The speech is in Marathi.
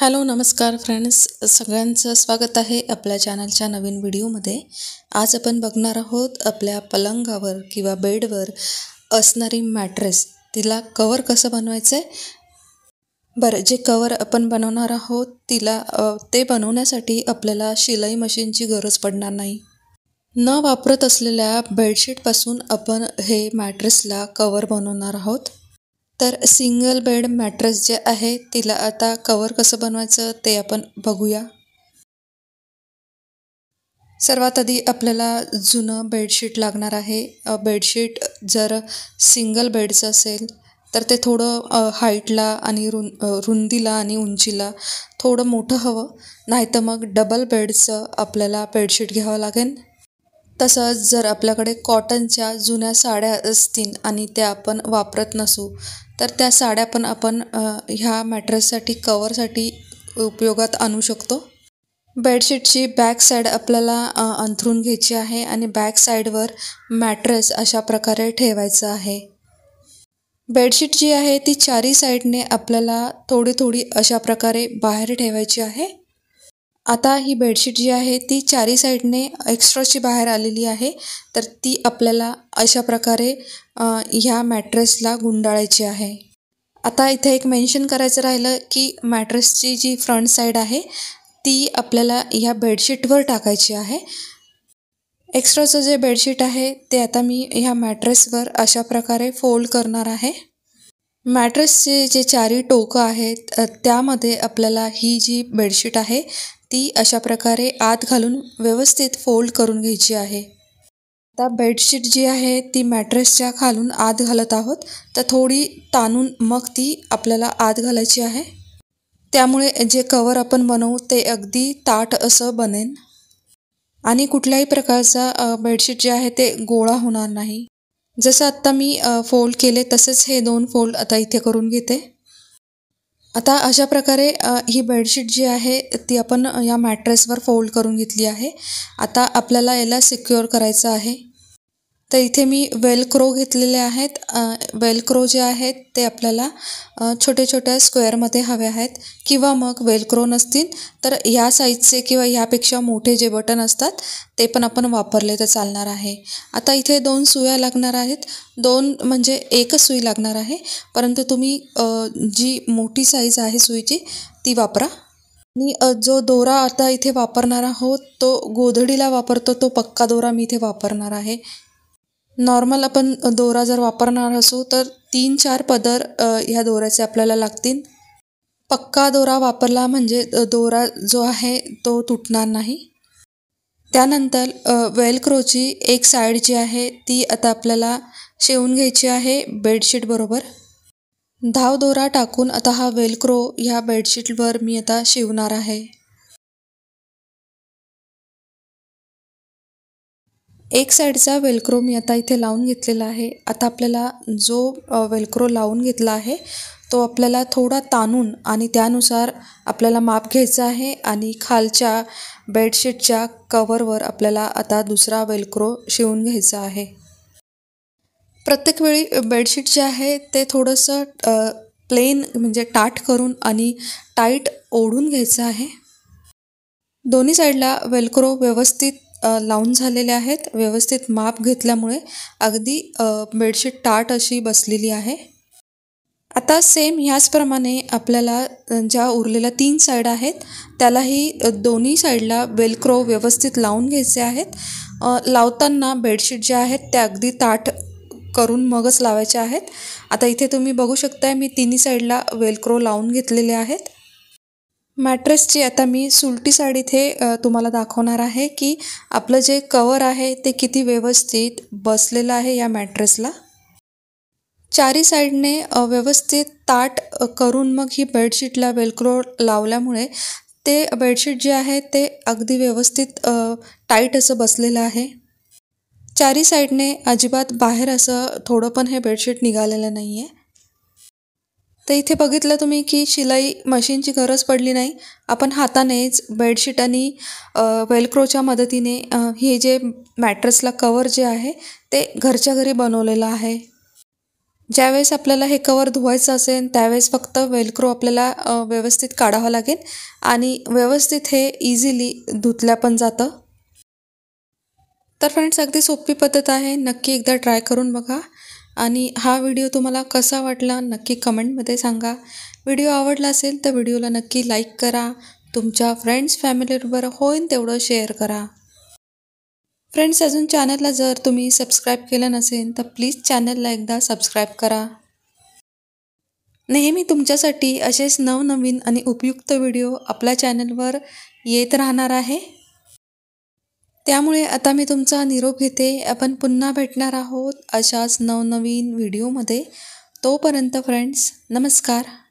हॅलो नमस्कार फ्रेंड्स सगळ्यांचं स्वागत आहे आपल्या चॅनलच्या नवीन व्हिडिओमध्ये आज आपण बघणार आहोत आपल्या पलंगावर किंवा बेडवर असणारी मॅट्रेस तिला कवर कसं बनवायचं आहे बरं जे कवर आपण बनवणार आहोत तिला ते बनवण्यासाठी आपल्याला शिलाई मशीनची गरज पडणार नाही न वापरत असलेल्या बेडशीटपासून आपण हे मॅट्रेसला कवर बनवणार आहोत तर सिंगल बेड मॅट्रेस जे आहे तिला आता कवर कसं बनवायचं ते आपण बघूया सर्वात आधी आपल्याला जुनं बेडशीट लागणार आहे बेडशीट जर सिंगल बेडचं असेल तर ते थोडं हाईटला आणि रु रुंदीला आणि उंचीला थोडं मोठं हवं नाही तर मग डबल बेडचं आपल्याला बेडशीट घ्यावं लागेल तसंच जर आपल्याकडे कॉटनच्या जुन्या साड्या असतील आणि त्या आपण वापरत नसू तर त्या साड्या पण आपण ह्या मॅट्रेससाठी कवरसाठी उपयोगात आणू शकतो बेडशीटची बॅक साईड आपल्याला अंथरून घ्यायची आहे आणि बॅक साईडवर मॅट्रेस अशा प्रकारे ठेवायचं आहे बेडशीट जी आहे ती चारी साईडने आपल्याला थोडी थोडी अशा प्रकारे बाहेर ठेवायची आहे आता ही बेडशीट जी आहे ती चारी साईडने एक्स्ट्राची बाहेर आलेली आहे तर ती आपल्याला अशा प्रकारे ह्या मॅट्रेसला गुंडाळायची आहे आता इथे एक मेन्शन करायचं राहिलं की मॅट्रेसची जी फ्रंट साईड आहे ती आपल्याला ह्या बेडशीटवर टाकायची आहे एक्स्ट्राचं जे बेडशीट आहे ते आता मी ह्या मॅट्रेसवर अशा प्रकारे फोल्ड करणार आहे मॅट्रेसचे जे चारी टोकं आहेत त्यामध्ये आपल्याला ही जी बेडशीट आहे ती अशा प्रकारे आत घालून व्यवस्थित फोल्ड करून घ्यायची आहे आता बेडशीट जी आहे ती मॅट्रेसच्या खालून आत घालत आहोत तर थोडी ताणून मग ती आपल्याला आत घालायची आहे त्यामुळे जे कवर आपण बनवू ते अगदी ताट असं बनेन आणि कुठल्याही प्रकारचा बेडशीट जे आहे ते गोळा होणार नाही जसं आत्ता मी फोल्ड केले तसेच हे दोन फोल्ड आता इथे करून घेते आता अशा प्रकारे ही बेडशीट जी आहे ती आपण या मॅट्रेसवर फोल्ड करून घेतली आहे आता आपल्याला याला सिक्युअर करायचं आहे तर इथे मी वेलक्रो घेतलेले आहेत वेलक्रो जे आहेत ते आपल्याला छोटे छोट्या स्क्वेअरमध्ये हवे आहेत किंवा मग वेलक्रो नसतील तर ह्या साईजचे किंवा यापेक्षा मोठे जे बटन असतात ते पण आपण वापरले तर चालणार आहे आता इथे दोन सुया लागणार आहेत दोन म्हणजे एकच सुई लागणार आहे परंतु तुम्ही जी मोठी साईज आहे सुईची ती वापरा आणि जो दोरा आता इथे वापरणार आहोत तो गोधडीला वापरतो तो पक्का दोरा मी इथे वापरणार आहे नॉर्मल आपण दोरा जर वापरणार असू तर तीन चार पदर ह्या दोऱ्याचे आपल्याला लागतील पक्का दोरा वापरला म्हणजे दोरा जो आहे तो तुटणार नाही त्यानंतर वेलक्रोची एक साईड जी आहे ती आता आपल्याला शिवून घ्यायची आहे बेडशीटबरोबर धाव दोरा टाकून आता हा वेलक्रो ह्या बेडशीटवर मी आता शिवणार आहे एक साईडचा वेलक्रो मी आता इथे लावून घेतलेला आहे आता आपल्याला जो वेलक्रो लावून घेतला आहे तो आपल्याला थोडा ताणून आणि त्यानुसार आपल्याला माप घ्यायचं आहे आणि खालच्या बेडशीटच्या कवरवर आपल्याला आता दुसरा वेलक्रो शिवून घ्यायचा आहे प्रत्येक वेळी बेडशीट जे आहे ते थोडंसं प्लेन म्हणजे टाट करून आणि टाईट ओढून घ्यायचं आहे दोन्ही साईडला वेलक्रो व्यवस्थित लावून झालेले आहेत व्यवस्थित माप घेतल्यामुळे अगदी बेडशीट टाट अशी बसलेली आहे आता सेम ह्याचप्रमाणे आपल्याला ज्या उरलेल्या तीन साईड आहेत त्यालाही दोन्ही साईडला वेलक्रो व्यवस्थित लावून घ्यायचे आहेत लावताना बेडशीट ज्या आहेत त्या अगदी ताट करून मगच लावायच्या आहेत आता इथे तुम्ही बघू शकताय मी तिन्ही साईडला वेलक्रो लावून घेतलेले आहेत मॅट्रेसची आता मी सुलटी साडी इथे तुम्हाला दाखवणार आहे की आपलं जे कवर आहे ते किती व्यवस्थित बसलेलं आहे या मॅट्रेसला चारी साईडने व्यवस्थित ताट करून मग ही बेडशीटला वेलक्रो लावल्यामुळे ते बेडशीट जे आहे ते अगदी व्यवस्थित टाईट असं बसलेलं आहे चारी साईडने अजिबात बाहेर असं थोडं पण हे बेडशीट निघालेलं नाही आहे तर इथे बघितलं तुम्ही की शिलाई मशीनची गरज पडली नाही आपण हातानेच बेडशीट आणि वेलक्रोच्या मदतीने हे जे मॅट्रेसला कवर जे आहे ते घरच्या घरी बनवलेलं आहे ज्यावेळेस आपल्याला हे कवर धुवायचं असेल त्यावेळेस फक्त वेलक्रो आपल्याला व्यवस्थित काढावं लागेल आणि व्यवस्थित हे इझिली धुतल्या पण जातं तर फ्रेंड्स अगदी सोपी पद्धत आहे नक्की एकदा ट्राय करून बघा आणि हा व्हिडिओ तुम्हाला कसा वाटला नक्की कमेंटमध्ये सांगा व्हिडिओ आवडला असेल तर व्हिडिओला नक्की लाईक करा तुमच्या फ्रेंड्स फॅमिलीबरोबर होईन तेवढं शेअर करा फ्रेंड्स अजून चॅनलला जर तुम्ही सबस्क्राईब केलं नसेल तर प्लीज चॅनलला एकदा सबस्क्राईब करा नेहमी तुमच्यासाठी असेच नवनवीन आणि उपयुक्त व्हिडिओ आपल्या चॅनलवर येत राहणार आहे त्यामुळे आता मी तुमचा निरोप घेते आपण पुन्हा भेटणार आहोत अशाच नवनवीन व्हिडिओमध्ये तोपर्यंत फ्रेंड्स नमस्कार